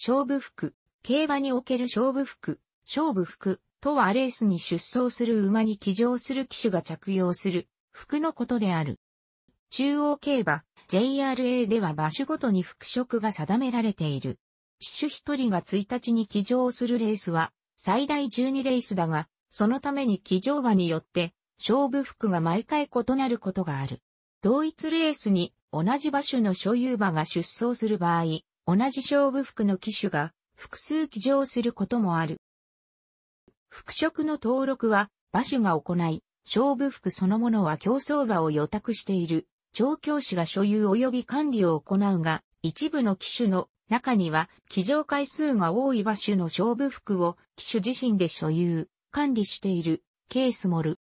勝負服、競馬における勝負服、勝負服とはレースに出走する馬に騎乗する騎手が着用する服のことである。中央競馬、JRA では場所ごとに服飾が定められている。騎手一人が1日に騎乗するレースは最大12レースだが、そのために騎乗馬によって勝負服が毎回異なることがある。同一レースに同じ場所の所有馬が出走する場合、同じ勝負服の機種が複数騎乗することもある。服飾の登録は馬主が行い、勝負服そのものは競争馬を予託している、調教師が所有及び管理を行うが、一部の機種の中には、騎乗回数が多い馬種の勝負服を機種自身で所有、管理しているケースもる。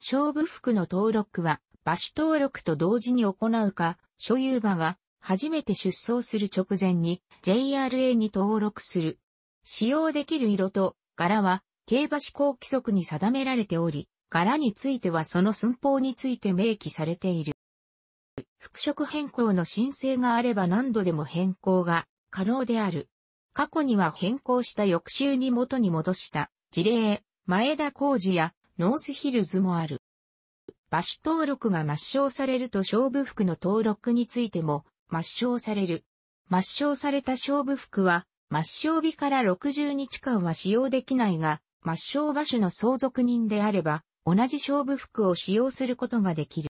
勝負服の登録は、馬種登録と同時に行うか、所有馬が初めて出走する直前に JRA に登録する。使用できる色と柄は競馬志向規則に定められており、柄についてはその寸法について明記されている。服飾変更の申請があれば何度でも変更が可能である。過去には変更した翌週に元に戻した事例、前田浩二やノースヒルズもある。馬種登録が抹消されると勝負服の登録についても抹消される。抹消された勝負服は、抹消日から60日間は使用できないが、抹消場所の相続人であれば、同じ勝負服を使用することができる。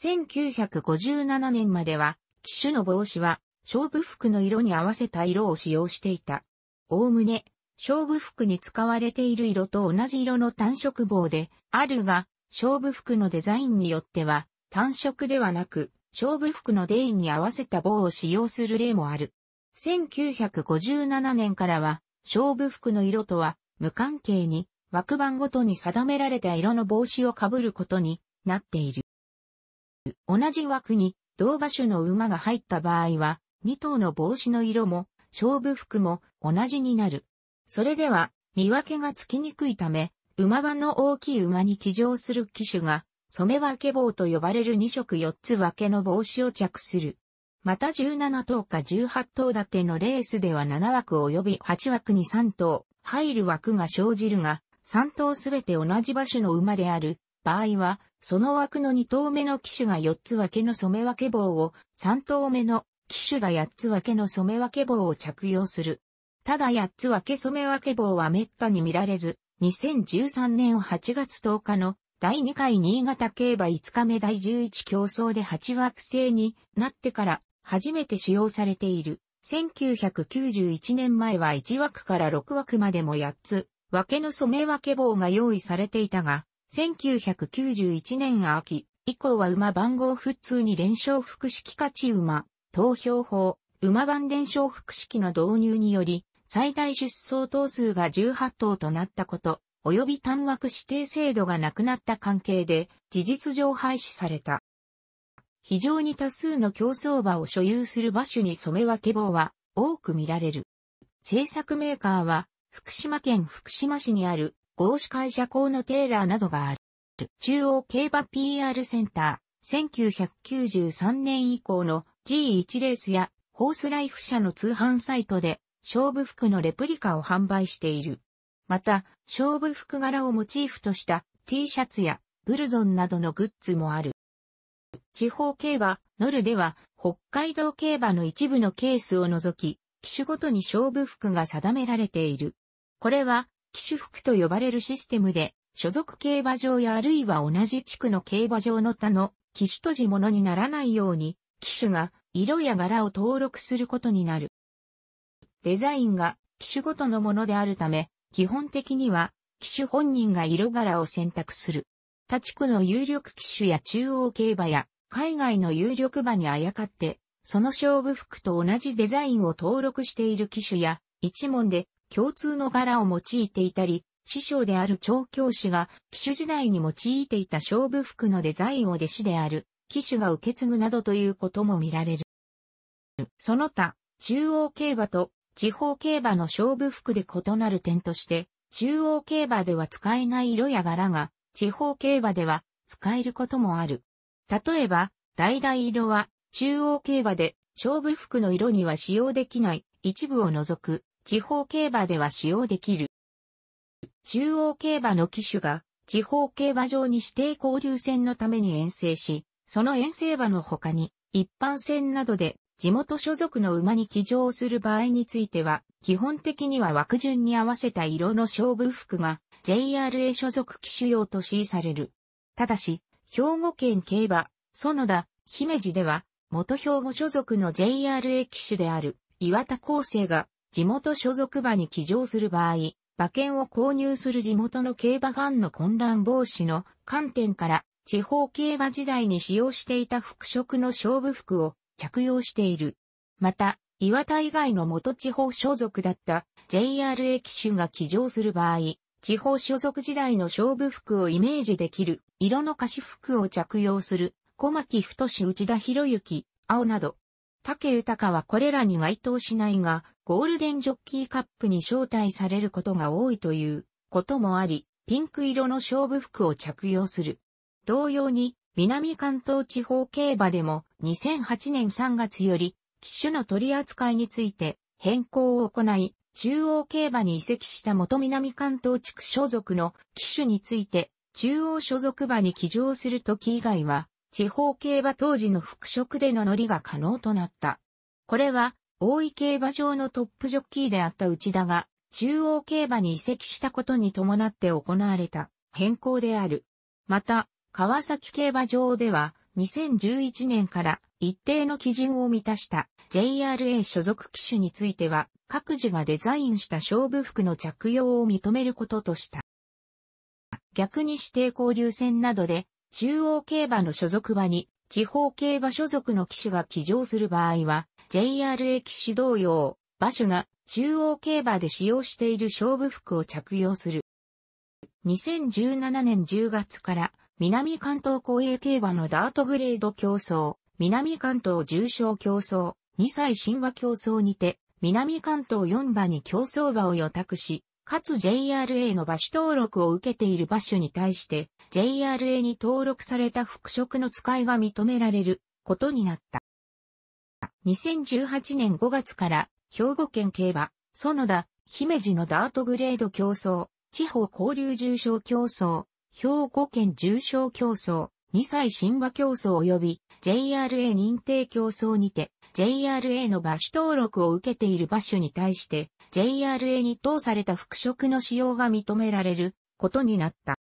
1957年までは、機種の帽子は、勝負服の色に合わせた色を使用していた。おおむね、勝負服に使われている色と同じ色の単色棒で、あるが、勝負服のデザインによっては、単色ではなく、勝負服のデインに合わせた棒を使用する例もある。1957年からは、勝負服の色とは無関係に枠番ごとに定められた色の帽子をかぶることになっている。同じ枠に同馬種の馬が入った場合は、2頭の帽子の色も勝負服も同じになる。それでは見分けがつきにくいため、馬場の大きい馬に騎乗する騎手が染め分け棒と呼ばれる2色4つ分けの帽子を着する。また17頭か18頭立てのレースでは7枠及び8枠に3頭、入る枠が生じるが、3頭すべて同じ場所の馬である場合は、その枠の2頭目の機種が4つ分けの染め分け棒を、3頭目の機種が8つ分けの染め分け棒を着用する。ただ8つ分け染め分け棒は滅多に見られず、2013年8月10日の第2回新潟競馬5日目第11競争で8枠制になってから初めて使用されている。1991年前は1枠から6枠までも8つ、分けの染め分け棒が用意されていたが、1991年秋以降は馬番号普通に連勝複式勝ち馬、投票法、馬番連勝複式の導入により、最大出走頭数が18頭となったこと、及び単枠指定制度がなくなった関係で、事実上廃止された。非常に多数の競争馬を所有する馬種に染め分け棒は多く見られる。製作メーカーは、福島県福島市にある合資会社校のテーラーなどがある。中央競馬 PR センター、1993年以降の G1 レースやホースライフ社の通販サイトで勝負服のレプリカを販売している。また、勝負服柄をモチーフとした T シャツやブルゾンなどのグッズもある。地方競馬、ノルでは、北海道競馬の一部のケースを除き、機種ごとに勝負服が定められている。これは、機種服と呼ばれるシステムで、所属競馬場やあるいは同じ地区の競馬場の他の機種とじ物にならないように、機種が色や柄を登録することになる。デザインが機種ごとのものであるため、基本的には、騎手本人が色柄を選択する。他地区の有力機種や中央競馬や海外の有力馬にあやかって、その勝負服と同じデザインを登録している機種や、一問で共通の柄を用いていたり、師匠である調教師が騎手時代に用いていた勝負服のデザインを弟子である機種が受け継ぐなどということも見られる。その他、中央競馬と地方競馬の勝負服で異なる点として、中央競馬では使えない色や柄が、地方競馬では使えることもある。例えば、橙色は中央競馬で勝負服の色には使用できない一部を除く地方競馬では使用できる。中央競馬の機種が地方競馬場に指定交流戦のために遠征し、その遠征馬の他に一般戦などで地元所属の馬に騎乗する場合については、基本的には枠順に合わせた色の勝負服が JRA 所属機種用と指示される。ただし、兵庫県競馬、園田、姫路では、元兵庫所属の JRA 機種である岩田厚生が地元所属馬に騎乗する場合、馬券を購入する地元の競馬ファンの混乱防止の観点から、地方競馬時代に使用していた服飾の勝負服を着用している。また、岩田以外の元地方所属だった JRA 機種が起乗する場合、地方所属時代の勝負服をイメージできる色の貸し服を着用する小牧太内田博之、青など、竹豊はこれらに該当しないが、ゴールデンジョッキーカップに招待されることが多いということもあり、ピンク色の勝負服を着用する。同様に、南関東地方競馬でも2008年3月より機種の取り扱いについて変更を行い、中央競馬に移籍した元南関東地区所属の機種について中央所属馬に騎乗する時以外は地方競馬当時の復職での乗りが可能となった。これは大井競馬場のトップジョッキーであった内田が中央競馬に移籍したことに伴って行われた変更である。また、川崎競馬場では、2011年から一定の基準を満たした JRA 所属機種については、各自がデザインした勝負服の着用を認めることとした。逆に指定交流戦などで、中央競馬の所属場に、地方競馬所属の機種が騎乗する場合は、JRA 機種同様、馬主が中央競馬で使用している勝負服を着用する。2017年10月から南関東公営競馬のダートグレード競争、南関東重賞競争、2歳神話競争にて、南関東4馬に競争馬を予託し、かつ JRA の馬種登録を受けている馬種に対して、JRA に登録された復職の使いが認められることになった。2018年5月から兵庫県競馬、園田、姫路のダートグレード競争、地方交流重賞競争、兵庫県重賞競争、2歳新馬競争及び JRA 認定競争にて、JRA の馬種登録を受けている馬種に対して、JRA に等された服飾の使用が認められることになった。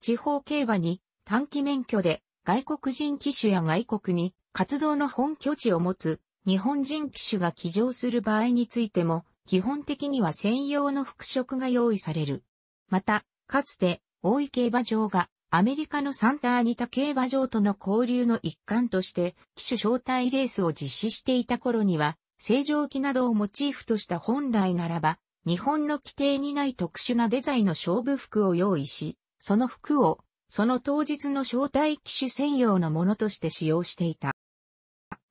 地方競馬に短期免許で外国人機種や外国に活動の本拠地を持つ日本人機種が騎乗する場合についても基本的には専用の服飾が用意される。また、かつて大井競馬場がアメリカのサンタアニタ競馬場との交流の一環として、騎手招待レースを実施していた頃には、正常機などをモチーフとした本来ならば、日本の規定にない特殊なデザインの勝負服を用意し、その服を、その当日の招待機種専用のものとして使用していた。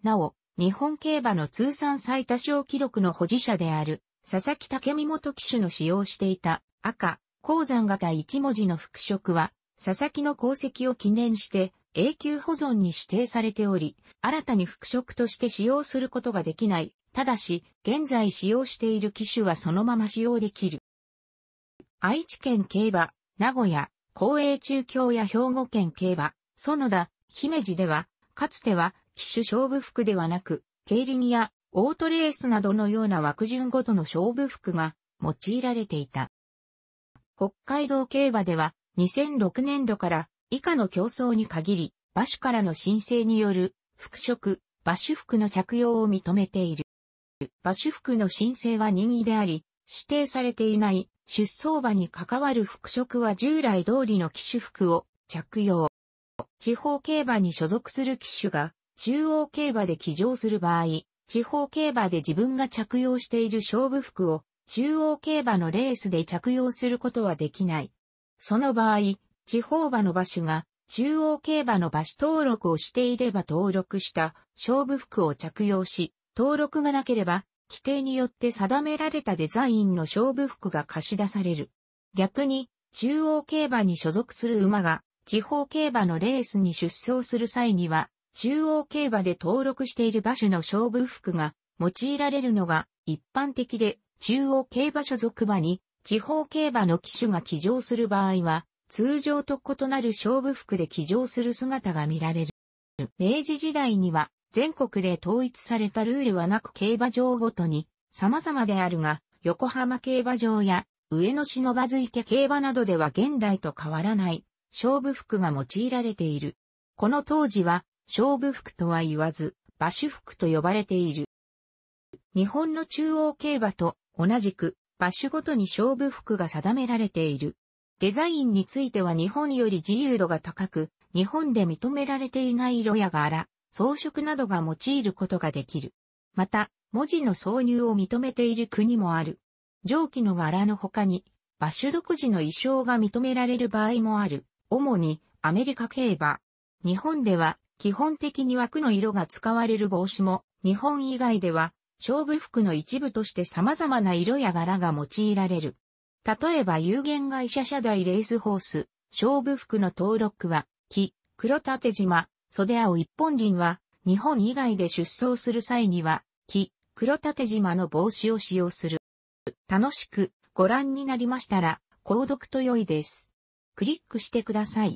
なお、日本競馬の通算最多勝記録の保持者である、佐々木武美元機種の使用していた赤、鉱山型一文字の復職は、佐々木の功績を記念して永久保存に指定されており、新たに復職として使用することができない。ただし、現在使用している機種はそのまま使用できる。愛知県競馬、名古屋、公営中京や兵庫県競馬、園田、姫路では、かつては、機種勝負服ではなく、競輪やオートレースなどのような枠順ごとの勝負服が用いられていた。北海道競馬では2006年度から以下の競争に限り、馬主からの申請による服飾、馬主服の着用を認めている。馬主服の申請は任意であり、指定されていない出走馬に関わる服飾は従来通りの騎手服を着用。地方競馬に所属する騎手が中央競馬で騎乗する場合、地方競馬で自分が着用している勝負服を中央競馬のレースで着用することはできない。その場合、地方馬の馬種が中央競馬の馬種登録をしていれば登録した勝負服を着用し、登録がなければ規定によって定められたデザインの勝負服が貸し出される。逆に、中央競馬に所属する馬が地方競馬のレースに出走する際には、中央競馬で登録している馬種の勝負服が用いられるのが一般的で、中央競馬所属馬に、地方競馬の騎手が騎乗する場合は、通常と異なる勝負服で騎乗する姿が見られる。明治時代には、全国で統一されたルールはなく競馬場ごとに様々であるが、横浜競馬場や上野市の馬津池競馬などでは現代と変わらない勝負服が用いられている。この当時は勝負服とは言わず、馬主服と呼ばれている。日本の中央競馬と同じく馬種ごとに勝負服が定められている。デザインについては日本より自由度が高く、日本で認められていない色や柄、装飾などが用いることができる。また、文字の挿入を認めている国もある。上記の柄の他に、馬種独自の衣装が認められる場合もある。主にアメリカ競馬。日本では基本的に枠の色が使われる帽子も日本以外では勝負服の一部として様々な色や柄が用いられる。例えば有限会社社代レースホース、勝負服の登録は、木、黒縦島、袖青一本輪は、日本以外で出走する際には、木、黒縦島の帽子を使用する。楽しくご覧になりましたら、購読と良いです。クリックしてください。